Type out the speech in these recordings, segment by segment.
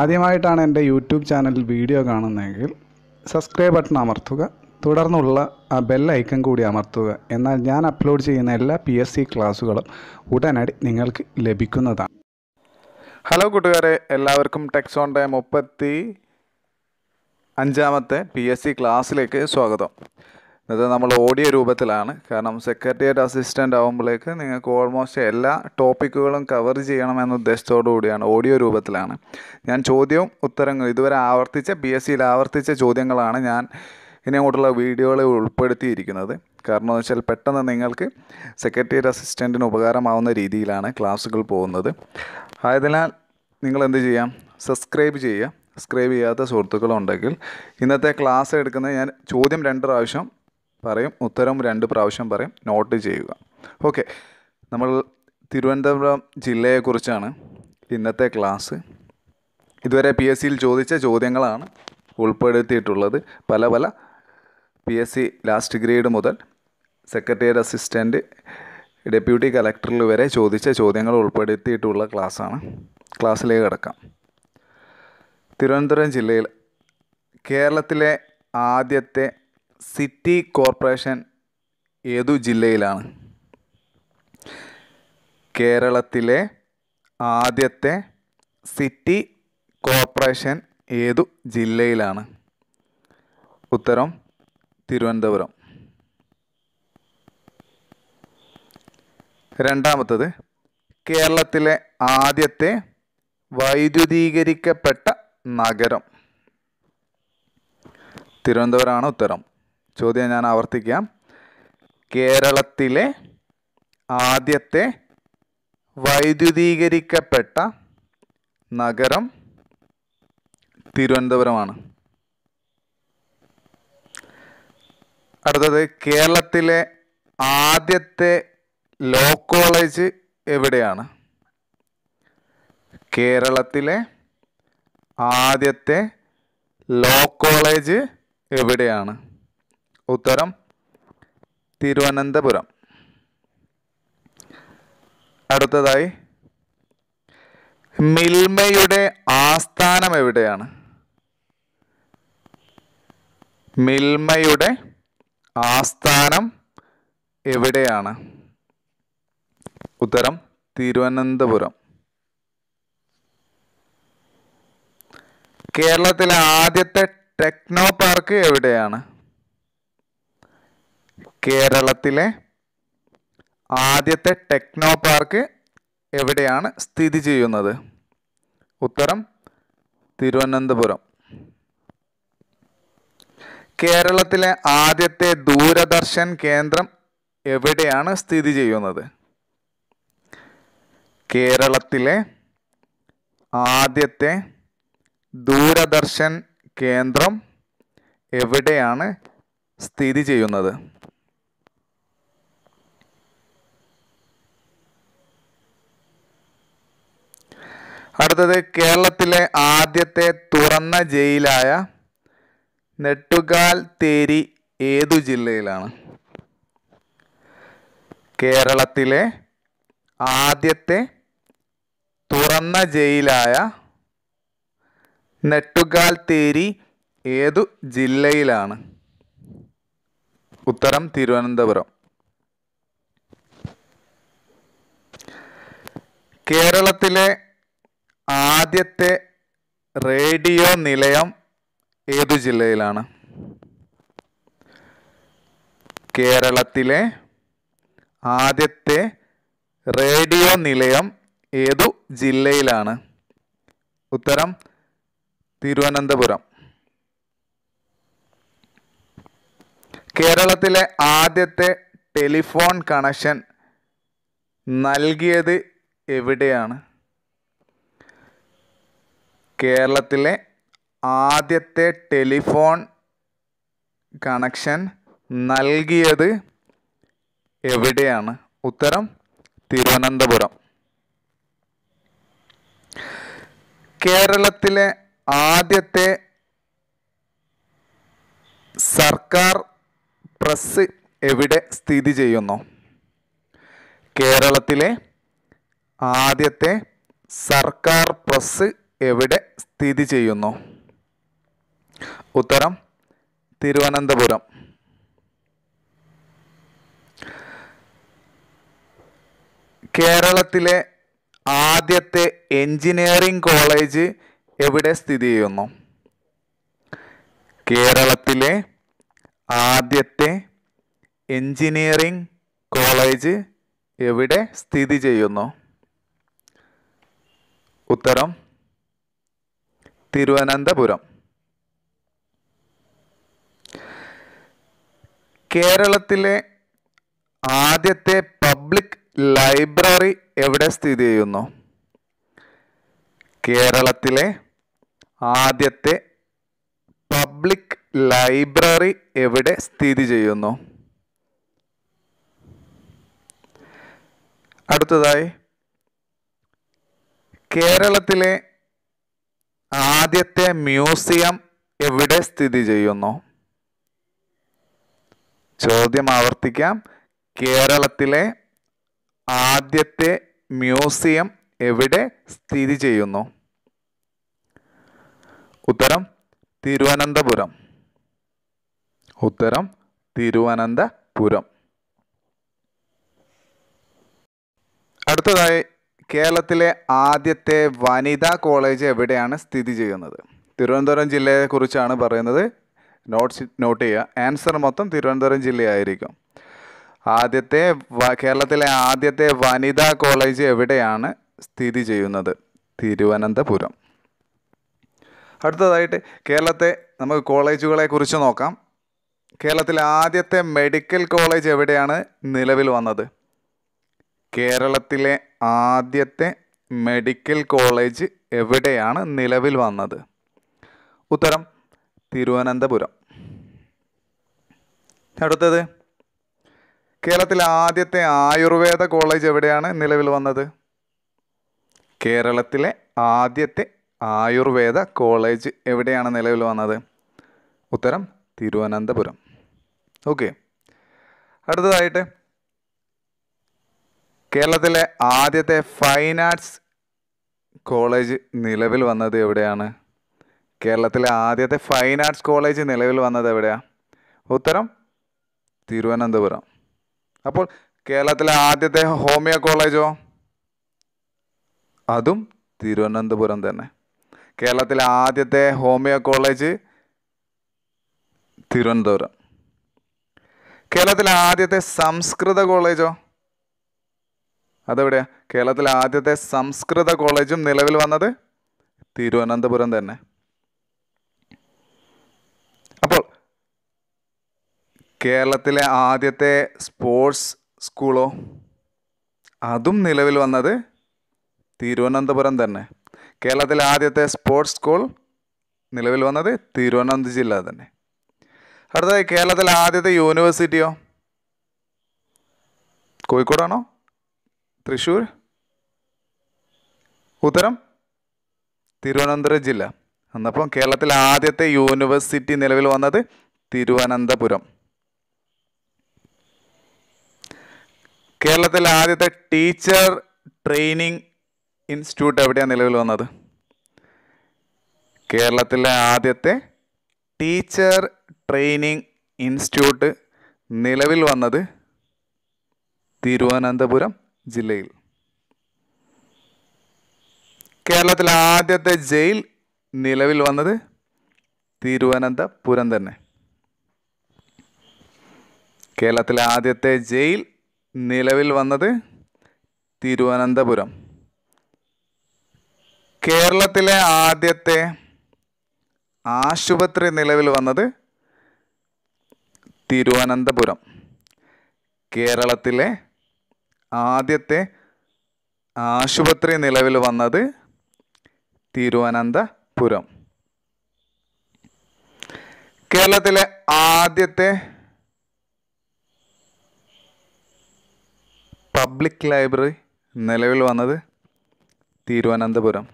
ആദ്യമായിട്ടാണ് എൻ്റെ YouTube channel video കാണുന്നതെങ്കിൽ സബ്സ്ക്രൈബ് ബട്ടൺ അമർത്തുക തുടർന്നുള്ള ആ ബെൽ ഐക്കൺ കൂടി അമർത്തുക എന്നാൽ ഞാൻ അപ്ലോഡ് ചെയ്യുന്ന എല്ലാ പി എസ് സി ക്ലാസ്സുകളും ഉടനടി നിങ്ങൾക്ക് ലഭിക്കുന്നതാണ് ഹലോ കൂട്ടുകാരെ എല്ലാവർക്കും ടെക്സോണിൻ്റെ മുപ്പത്തി അഞ്ചാമത്തെ പി എസ് സി ക്ലാസ്സിലേക്ക് സ്വാഗതം ഇത് നമ്മൾ ഓഡിയോ രൂപത്തിലാണ് കാരണം സെക്രട്ടേറിയറ്റ് അസിസ്റ്റൻ്റ് ആകുമ്പോഴേക്ക് നിങ്ങൾക്ക് ഓൾമോസ്റ്റ് എല്ലാ ടോപ്പിക്കുകളും കവർ ചെയ്യണമെന്ന ഉദ്ദേശത്തോടു കൂടിയാണ് ഓഡിയോ രൂപത്തിലാണ് ഞാൻ ചോദ്യവും ഉത്തരങ്ങളും ഇതുവരെ ആവർത്തിച്ച പി എസ് സിയിൽ ആവർത്തിച്ച ചോദ്യങ്ങളാണ് ഞാൻ ഇനി അങ്ങോട്ടുള്ള വീഡിയോകളിൽ ഉൾപ്പെടുത്തിയിരിക്കുന്നത് കാരണം എന്ന് വെച്ചാൽ പെട്ടെന്ന് നിങ്ങൾക്ക് സെക്രട്ടേറിയറ്റ് അസിസ്റ്റൻറ്റിന് ഉപകാരമാവുന്ന രീതിയിലാണ് ക്ലാസ്സുകൾ പോകുന്നത് ആയതിനാൽ നിങ്ങൾ എന്ത് ചെയ്യാം സബ്സ്ക്രൈബ് ചെയ്യുക സബ്സ്ക്രൈബ് ചെയ്യാത്ത സുഹൃത്തുക്കളുണ്ടെങ്കിൽ ഇന്നത്തെ ക്ലാസ് എടുക്കുന്നത് ഞാൻ ചോദ്യം രണ്ട് പ്രാവശ്യം പറയും ഉത്തരം രണ്ട് പ്രാവശ്യം പറയും നോട്ട് ചെയ്യുക ഓക്കെ നമ്മൾ തിരുവനന്തപുരം ജില്ലയെക്കുറിച്ചാണ് ഇന്നത്തെ ക്ലാസ് ഇതുവരെ പി എസ് സിയിൽ ചോദിച്ച ചോദ്യങ്ങളാണ് ഉൾപ്പെടുത്തിയിട്ടുള്ളത് പല പല P S C last grade മുതൽ സെക്രട്ടേറിയറ്റ് അസിസ്റ്റൻറ്റ് ഡെപ്യൂട്ടി കലക്ടറിൽ വരെ ചോദിച്ച ചോദ്യങ്ങൾ ഉൾപ്പെടുത്തിയിട്ടുള്ള ക്ലാസ്സാണ് ക്ലാസ്സിലേക്ക് കിടക്കാം തിരുവനന്തപുരം ജില്ലയിൽ കേരളത്തിലെ ആദ്യത്തെ സിറ്റി കോർപ്പറേഷൻ ഏതു ജില്ലയിലാണ് കേരളത്തിലെ ആദ്യത്തെ സിറ്റി കോർപ്പറേഷൻ ഏതു ജില്ലയിലാണ് ഉത്തരം തിരുവനന്തപുരം രണ്ടാമത്തത് കേരളത്തിലെ ആദ്യത്തെ വൈദ്യുതീകരിക്കപ്പെട്ട നഗരം തിരുവനന്തപുരമാണ് ഉത്തരം ചോദ്യം ഞാൻ ആവർത്തിക്കാം കേരളത്തിലെ ആദ്യത്തെ വൈദ്യുതീകരിക്കപ്പെട്ട നഗരം തിരുവനന്തപുരമാണ് അടുത്തത് കേരളത്തിലെ ആദ്യത്തെ ലോ കോളേജ് എവിടെയാണ് കേരളത്തിലെ ആദ്യത്തെ ലോ കോളേജ് എവിടെയാണ് ഉത്തരം തിരുവനന്തപുരം അടുത്തതായി മിൽമയുടെ ആസ്ഥാനം എവിടെയാണ് മിൽമയുടെ ആസ്ഥാനം എവിടെയാണ് ഉത്തരം തിരുവനന്തപുരം കേരളത്തിലെ ആദ്യത്തെ ടെക്നോ പാർക്ക് എവിടെയാണ് കേരളത്തിലെ ആദ്യത്തെ ടെക്നോ പാർക്ക് എവിടെയാണ് സ്ഥിതി ചെയ്യുന്നത് ഉത്തരം തിരുവനന്തപുരം കേരളത്തിലെ ആദ്യത്തെ ദൂരദർശൻ കേന്ദ്രം എവിടെയാണ് സ്ഥിതി ചെയ്യുന്നത് കേരളത്തിലെ ആദ്യത്തെ ദൂരദർശൻ കേന്ദ്രം എവിടെയാണ് സ്ഥിതി ചെയ്യുന്നത് അടുത്തത് കേരളത്തിലെ ആദ്യത്തെ തുറന്ന ജയിലായ നെട്ടുകാൽ തേരി ഏതു ജില്ലയിലാണ് കേരളത്തിലെ ആദ്യത്തെ തുറന്ന ജയിലായ നെട്ടുകാൽ തേരി ഏതു ജില്ലയിലാണ് ഉത്തരം തിരുവനന്തപുരം കേരളത്തിലെ ആദ്യത്തെ റേഡിയോ നിലയം ഏതു ജില്ലയിലാണ് കേരളത്തിലെ ആദ്യത്തെ റേഡിയോ നിലയം ഏതു ജില്ലയിലാണ് ഉത്തരം തിരുവനന്തപുരം കേരളത്തിലെ ആദ്യത്തെ ടെലിഫോൺ കണക്ഷൻ നൽകിയത് എവിടെയാണ് കേരളത്തിലെ ആദ്യത്തെ ടെലിഫോൺ കണക്ഷൻ നൽകിയത് എവിടെയാണ് ഉത്തരം തിരുവനന്തപുരം കേരളത്തിലെ ആദ്യത്തെ സർക്കാർ പ്രസ് എവിടെ സ്ഥിതി ചെയ്യുന്നു കേരളത്തിലെ ആദ്യത്തെ സർക്കാർ പ്രസ് എവിടെ സ്ഥിതി ചെയ്യുന്നു ഉത്തരം തിരുവനന്തപുരം കേരളത്തിലെ ആദ്യത്തെ എഞ്ചിനീയറിംഗ് കോളേജ് എവിടെ സ്ഥിതി ചെയ്യുന്നു കേരളത്തിലെ ആദ്യത്തെ എഞ്ചിനീയറിംഗ് കോളേജ് എവിടെ സ്ഥിതി ചെയ്യുന്നു ഉത്തരം തിരുവനന്തപുരം കേരളത്തിലെ ആദ്യത്തെ പബ്ലിക് ലൈബ്രറി എവിടെ സ്ഥിതി ചെയ്യുന്നു കേരളത്തിലെ ആദ്യത്തെ പബ്ലിക് ലൈബ്രറി എവിടെ സ്ഥിതി ചെയ്യുന്നു അടുത്തതായി കേരളത്തിലെ ആദ്യത്തെ മ്യൂസിയം എവിടെ സ്ഥിതി ചെയ്യുന്നു ചോദ്യം ആവർത്തിക്കാം കേരളത്തിലെ ആദ്യത്തെ മ്യൂസിയം എവിടെ സ്ഥിതി ചെയ്യുന്നു ഉത്തരം തിരുവനന്തപുരം ഉത്തരം തിരുവനന്തപുരം അടുത്തതായി കേരളത്തിലെ ആദ്യത്തെ വനിതാ കോളേജ് എവിടെയാണ് സ്ഥിതി ചെയ്യുന്നത് തിരുവനന്തപുരം ജില്ലയെക്കുറിച്ചാണ് പറയുന്നത് നോട്ട്സ് നോട്ട് ചെയ്യുക ആൻസർ മൊത്തം തിരുവനന്തപുരം ജില്ലയായിരിക്കും ആദ്യത്തെ കേരളത്തിലെ ആദ്യത്തെ വനിതാ കോളേജ് എവിടെയാണ് സ്ഥിതി ചെയ്യുന്നത് തിരുവനന്തപുരം അടുത്തതായിട്ട് കേരളത്തെ നമുക്ക് കോളേജുകളെ കുറിച്ച് നോക്കാം കേരളത്തിലെ ആദ്യത്തെ മെഡിക്കൽ കോളേജ് എവിടെയാണ് നിലവിൽ വന്നത് കേരളത്തിലെ ആദ്യത്തെ മെഡിക്കൽ കോളേജ് എവിടെയാണ് നിലവിൽ വന്നത് ഉത്തരം തിരുവനന്തപുരം അടുത്തത് കേരളത്തിലെ ആദ്യത്തെ ആയുർവേദ കോളേജ് എവിടെയാണ് നിലവിൽ വന്നത് കേരളത്തിലെ ആദ്യത്തെ ആയുർവേദ കോളേജ് എവിടെയാണ് നിലവിൽ വന്നത് ഉത്തരം തിരുവനന്തപുരം ഓക്കെ അടുത്തതായിട്ട് കേരളത്തിലെ ആദ്യത്തെ ഫൈൻ ആർട്സ് കോളേജ് നിലവിൽ വന്നത് എവിടെയാണ് കേരളത്തിലെ ആദ്യത്തെ ഫൈൻ ആർട്സ് കോളേജ് നിലവിൽ വന്നത് എവിടെയാണ് ഉത്തരം തിരുവനന്തപുരം അപ്പോൾ കേരളത്തിലെ ആദ്യത്തെ ഹോമിയോ കോളേജോ അതും തിരുവനന്തപുരം തന്നെ കേരളത്തിലെ ആദ്യത്തെ ഹോമിയോ കോളേജ് തിരുവനന്തപുരം കേരളത്തിലെ ആദ്യത്തെ സംസ്കൃത കോളേജോ അതെവിടെയാണ് കേരളത്തിലെ ആദ്യത്തെ സംസ്കൃത കോളേജും നിലവിൽ വന്നത് തിരുവനന്തപുരം തന്നെ അപ്പോൾ കേരളത്തിലെ ആദ്യത്തെ സ്പോർട്സ് സ്കൂളോ അതും നിലവിൽ വന്നത് തിരുവനന്തപുരം തന്നെ കേരളത്തിലെ ആദ്യത്തെ സ്പോർട്സ് സ്കൂൾ നിലവിൽ വന്നത് തിരുവനന്തപുരം ജില്ല തന്നെ അടുത്തതായി കേരളത്തിലെ ആദ്യത്തെ യൂണിവേഴ്സിറ്റിയോ കോഴിക്കോടാണോ തൃശ്ശൂർ ഉത്തരം തിരുവനന്തപുരം ജില്ല എന്നപ്പം കേരളത്തിലെ ആദ്യത്തെ യൂണിവേഴ്സിറ്റി നിലവിൽ വന്നത് തിരുവനന്തപുരം കേരളത്തിലെ ആദ്യത്തെ ടീച്ചർ ട്രെയിനിങ് ഇൻസ്റ്റിറ്റ്യൂട്ട് എവിടെയാണ് നിലവിൽ വന്നത് കേരളത്തിലെ ആദ്യത്തെ ടീച്ചർ ട്രെയിനിങ് ഇൻസ്റ്റിറ്റ്യൂട്ട് നിലവിൽ വന്നത് തിരുവനന്തപുരം ജില്ലയിൽ കേരളത്തിലെ ആദ്യത്തെ ജയിൽ നിലവിൽ വന്നത് തിരുവനന്തപുരം തന്നെ കേരളത്തിലെ ആദ്യത്തെ ജയിൽ നിലവിൽ വന്നത് തിരുവനന്തപുരം കേരളത്തിലെ ആദ്യത്തെ ആശുപത്രി നിലവിൽ വന്നത് തിരുവനന്തപുരം കേരളത്തിലെ ആദ്യത്തെ ആശുപത്രി നിലവിൽ വന്നത് തിരുവനന്തപുരം കേരളത്തിലെ ആദ്യത്തെ പബ്ലിക് ലൈബ്രറി നിലവിൽ വന്നത് തിരുവനന്തപുരം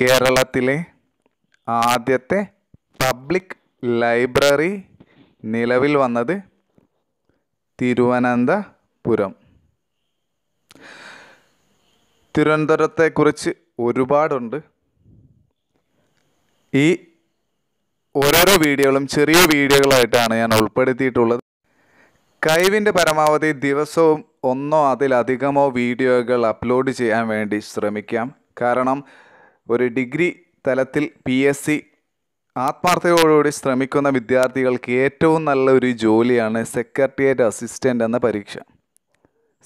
കേരളത്തിലെ ആദ്യത്തെ പബ്ലിക് ലൈബ്രറി നിലവിൽ വന്നത് തിരുവനന്തപുരം പുരം തിരുവനന്തപുരത്തെക്കുറിച്ച് ഒരുപാടുണ്ട് ഈ ഓരോരോ വീഡിയോകളും ചെറിയ വീഡിയോകളായിട്ടാണ് ഞാൻ ഉൾപ്പെടുത്തിയിട്ടുള്ളത് കഴിവിൻ്റെ പരമാവധി ദിവസവും ഒന്നോ അതിലധികമോ വീഡിയോകൾ അപ്ലോഡ് ചെയ്യാൻ വേണ്ടി ശ്രമിക്കാം കാരണം ഒരു ഡിഗ്രി തലത്തിൽ പി എസ് സി ആത്മാർത്ഥതയോടുകൂടി ശ്രമിക്കുന്ന വിദ്യാർത്ഥികൾക്ക് ഏറ്റവും നല്ലൊരു ജോലിയാണ് സെക്രട്ടേറിയറ്റ് അസിസ്റ്റൻ്റ് എന്ന പരീക്ഷ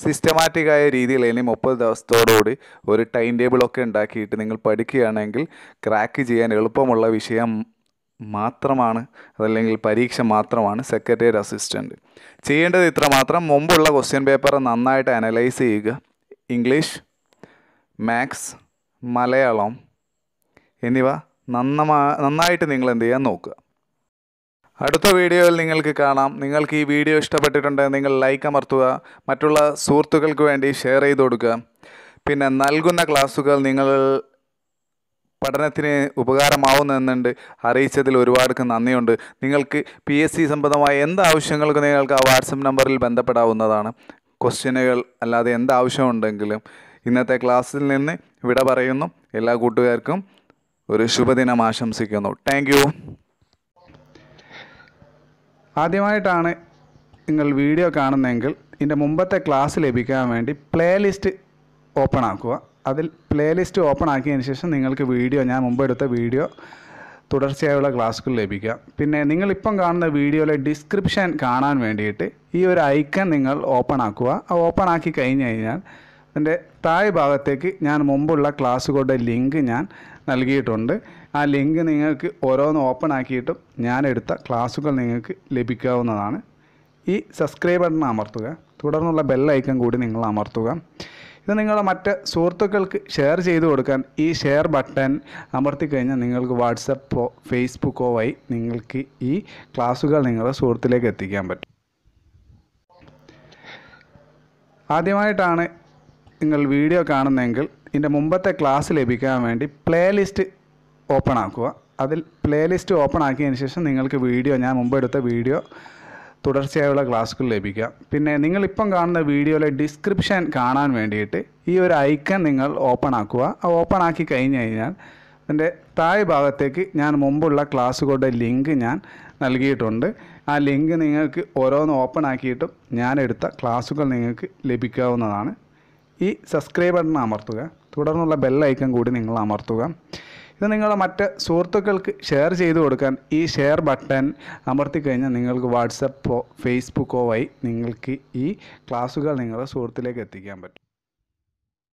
സിസ്റ്റമാറ്റിക്കായ രീതിയിൽ ഇനി മുപ്പത് ദിവസത്തോടുകൂടി ഒരു ടൈം ടേബിളൊക്കെ ഉണ്ടാക്കിയിട്ട് നിങ്ങൾ പഠിക്കുകയാണെങ്കിൽ ക്രാക്ക് ചെയ്യാൻ എളുപ്പമുള്ള വിഷയം മാത്രമാണ് അതല്ലെങ്കിൽ പരീക്ഷ മാത്രമാണ് സെക്രട്ടേറിയറ്റ് അസിസ്റ്റൻറ്റ് ചെയ്യേണ്ടത് ഇത്ര മാത്രം മുമ്പുള്ള ക്വസ്റ്റ്യൻ പേപ്പർ നന്നായിട്ട് അനലൈസ് ചെയ്യുക ഇംഗ്ലീഷ് മാത്സ് മലയാളം എന്നിവ നന്നമാ നന്നായിട്ട് നിങ്ങൾ എന്ത് ചെയ്യാൻ നോക്കുക അടുത്ത വീഡിയോയിൽ നിങ്ങൾക്ക് കാണാം നിങ്ങൾക്ക് ഈ വീഡിയോ ഇഷ്ടപ്പെട്ടിട്ടുണ്ട് നിങ്ങൾ ലൈക്ക് അമർത്തുക മറ്റുള്ള സുഹൃത്തുക്കൾക്ക് വേണ്ടി ഷെയർ ചെയ്ത് കൊടുക്കുക പിന്നെ നൽകുന്ന ക്ലാസ്സുകൾ നിങ്ങൾ പഠനത്തിന് ഉപകാരമാവുന്നുണ്ട് അറിയിച്ചതിൽ ഒരുപാട് നന്ദിയുണ്ട് നിങ്ങൾക്ക് പി എസ് സി സംബന്ധമായ എന്ത് ആവശ്യങ്ങൾക്കും നിങ്ങൾക്ക് ആ വാട്സപ്പ് നമ്പറിൽ ബന്ധപ്പെടാവുന്നതാണ് ക്വസ്റ്റ്യനുകൾ അല്ലാതെ എന്ത് ആവശ്യമുണ്ടെങ്കിലും ഇന്നത്തെ ക്ലാസ്സിൽ നിന്ന് വിട പറയുന്നു എല്ലാ കൂട്ടുകാർക്കും ഒരു ശുഭദിനം ആശംസിക്കുന്നു താങ്ക് ആദ്യമായിട്ടാണ് നിങ്ങൾ വീഡിയോ കാണുന്നതെങ്കിൽ ഇതിൻ്റെ മുമ്പത്തെ ക്ലാസ് ലഭിക്കാൻ വേണ്ടി പ്ലേലിസ്റ്റ് ഓപ്പൺ ആക്കുക അതിൽ പ്ലേലിസ്റ്റ് ഓപ്പൺ ആക്കിയതിന് ശേഷം നിങ്ങൾക്ക് വീഡിയോ ഞാൻ മുമ്പ് എടുത്ത വീഡിയോ തുടർച്ചയായുള്ള ക്ലാസ്സുകൾ ലഭിക്കാം പിന്നെ നിങ്ങളിപ്പം കാണുന്ന വീഡിയോയിലെ ഡിസ്ക്രിപ്ഷൻ കാണാൻ വേണ്ടിയിട്ട് ഈ ഒരു ഐക്കൺ നിങ്ങൾ ഓപ്പൺ ആക്കുക ഓപ്പൺ ആക്കി കഴിഞ്ഞ് കഴിഞ്ഞാൽ ഇതിൻ്റെ താഴെ ഭാഗത്തേക്ക് ഞാൻ മുമ്പുള്ള ക്ലാസ്സുകളുടെ ലിങ്ക് ഞാൻ നൽകിയിട്ടുണ്ട് ആ ലിങ്ക് നിങ്ങൾക്ക് ഓരോന്ന് ഓപ്പൺ ആക്കിയിട്ടും ഞാൻ എടുത്ത ക്ലാസ്സുകൾ നിങ്ങൾക്ക് ലഭിക്കാവുന്നതാണ് ഈ സബ്സ്ക്രൈബ് ബട്ടൺ അമർത്തുക തുടർന്നുള്ള ബെൽ ഐക്കൺ കൂടി നിങ്ങൾ അമർത്തുക ഇത് നിങ്ങളുടെ മറ്റ് സുഹൃത്തുക്കൾക്ക് ഷെയർ ചെയ്ത് കൊടുക്കാൻ ഈ ഷെയർ ബട്ടൺ അമർത്തി കഴിഞ്ഞാൽ നിങ്ങൾക്ക് വാട്സപ്പോ ഫേസ്ബുക്കോ വഴി നിങ്ങൾക്ക് ഈ ക്ലാസ്സുകൾ നിങ്ങളുടെ സുഹൃത്തിലേക്ക് എത്തിക്കാൻ പറ്റും ആദ്യമായിട്ടാണ് നിങ്ങൾ വീഡിയോ കാണുന്നെങ്കിൽ ഇതിൻ്റെ മുമ്പത്തെ ക്ലാസ് ലഭിക്കാൻ വേണ്ടി പ്ലേലിസ്റ്റ് ഓപ്പൺ ആക്കുക അതിൽ പ്ലേലിസ്റ്റ് ഓപ്പൺ ആക്കിയതിന് ശേഷം നിങ്ങൾക്ക് വീഡിയോ ഞാൻ മുമ്പ് എടുത്ത വീഡിയോ തുടർച്ചയായുള്ള ക്ലാസ്സുകൾ ലഭിക്കാം പിന്നെ നിങ്ങളിപ്പം കാണുന്ന വീഡിയോയിലെ ഡിസ്ക്രിപ്ഷൻ കാണാൻ വേണ്ടിയിട്ട് ഈ ഒരു ഐക്കൺ നിങ്ങൾ ഓപ്പൺ ആക്കുക ആ ഓപ്പൺ ആക്കി കഴിഞ്ഞ് കഴിഞ്ഞാൽ അതിൻ്റെ താഴെ ഭാഗത്തേക്ക് ഞാൻ മുമ്പുള്ള ക്ലാസ്സുകളുടെ ലിങ്ക് ഞാൻ നൽകിയിട്ടുണ്ട് ആ ലിങ്ക് നിങ്ങൾക്ക് ഓരോന്ന് ഓപ്പൺ ആക്കിയിട്ടും ഞാൻ എടുത്ത ക്ലാസ്സുകൾ നിങ്ങൾക്ക് ലഭിക്കാവുന്നതാണ് ഈ സബ്സ്ക്രൈബ് ബട്ടൺ അമർത്തുക തുടർന്നുള്ള ബെൽ ഐക്കൺ കൂടി നിങ്ങൾ അമർത്തുക ഇത് നിങ്ങൾ മറ്റ് സുഹൃത്തുക്കൾക്ക് ഷെയർ ചെയ്ത് കൊടുക്കാൻ ഈ ഷെയർ ബട്ടൺ അമർത്തി കഴിഞ്ഞാൽ നിങ്ങൾക്ക് വാട്സപ്പോ ഫേസ്ബുക്കോ വഴി നിങ്ങൾക്ക് ഈ ക്ലാസ്സുകൾ നിങ്ങളുടെ സുഹൃത്തിലേക്ക് എത്തിക്കാൻ പറ്റും